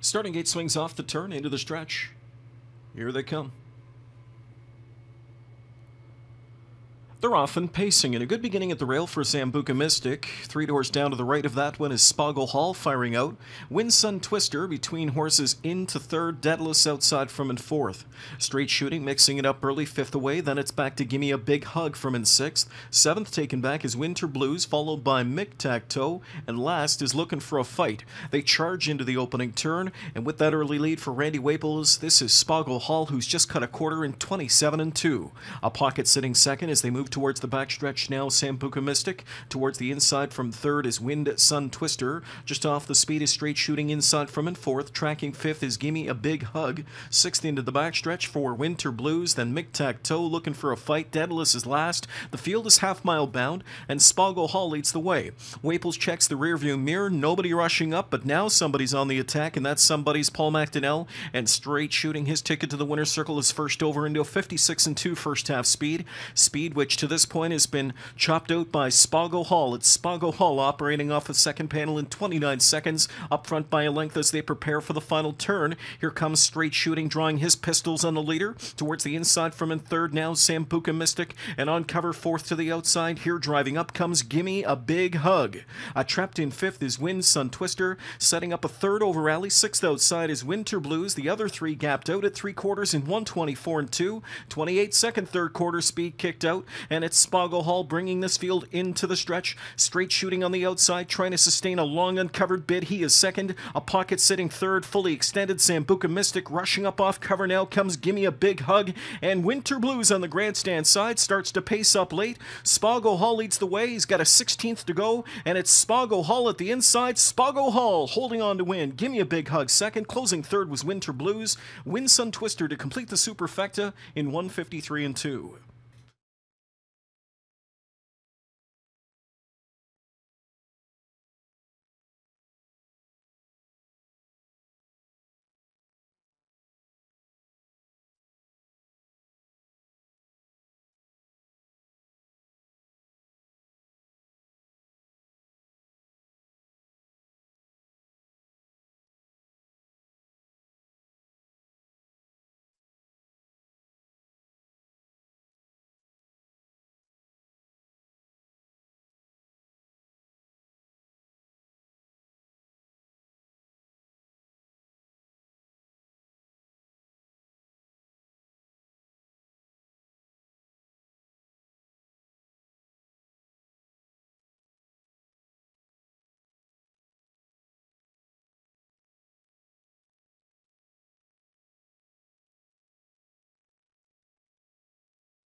Starting gate swings off the turn into the stretch. Here they come. They're off and pacing, and a good beginning at the rail for Sambuka Mystic. Three doors down to the right of that one is Spoggle Hall firing out. Windsun Twister between horses into third, Daedalus outside from in fourth. Straight shooting, mixing it up early, fifth away, then it's back to Gimme a Big Hug from in sixth. Seventh taken back is Winter Blues, followed by Mick Tac-Toe, and last is Looking for a Fight. They charge into the opening turn, and with that early lead for Randy Waples, this is Spoggle Hall, who's just cut a quarter in 27 and 2. A pocket sitting second as they move move towards the backstretch now, Sampuka Mystic. Towards the inside from third is Wind Sun Twister. Just off the speed is straight shooting inside from and fourth. Tracking fifth is Gimme a Big Hug. Sixth into the backstretch for Winter Blues. Then mic toe looking for a fight. Daedalus is last. The field is half mile bound and Spoggle Hall leads the way. Waples checks the rearview mirror. Nobody rushing up, but now somebody's on the attack and that's somebody's Paul McDonnell. And straight shooting his ticket to the winner's circle is first over into a 56 and 2 first half speed. Speed which to this point has been chopped out by Spago Hall. It's Spago Hall operating off the second panel in 29 seconds, up front by a length as they prepare for the final turn. Here comes straight shooting, drawing his pistols on the leader. Towards the inside from in third now, Sambuca Mystic, and on cover fourth to the outside. Here driving up comes Gimme a Big Hug. Uh, trapped in fifth is Wind Sun Twister, setting up a third over alley. Sixth outside is Winter Blues. The other three gapped out at three quarters in 124 and 2. 28 second third quarter speed kicked out, and it's Spago Hall bringing this field into the stretch. Straight shooting on the outside, trying to sustain a long uncovered bid. He is second. A pocket sitting third, fully extended. Sambuca Mystic rushing up off cover now comes Gimme a Big Hug, and Winter Blues on the grandstand side starts to pace up late. Spago Hall leads the way. He's got a 16th to go, and it's Spago Hall at the inside. Spago Hall holding on to win. Gimme a Big Hug second. Closing third was Winter Blues. Win Sun Twister to complete the superfecta in 153 and 2.